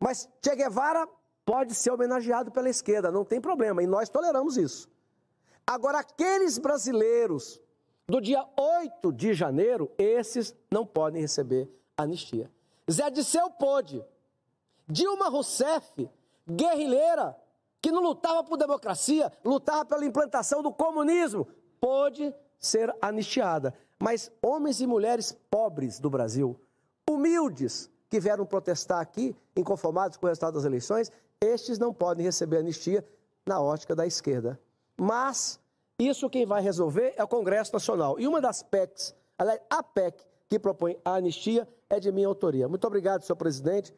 Mas Che Guevara pode ser homenageado pela esquerda, não tem problema, e nós toleramos isso. Agora, aqueles brasileiros do dia 8 de janeiro, esses não podem receber anistia. Zé Disseu pôde. Dilma Rousseff, guerrilheira, que não lutava por democracia, lutava pela implantação do comunismo, pôde ser anistiada. Mas homens e mulheres pobres do Brasil, humildes, que vieram protestar aqui, inconformados com o resultado das eleições, estes não podem receber anistia na ótica da esquerda. Mas isso quem vai resolver é o Congresso Nacional. E uma das PECs, aliás, a PEC que propõe a anistia é de minha autoria. Muito obrigado, senhor presidente.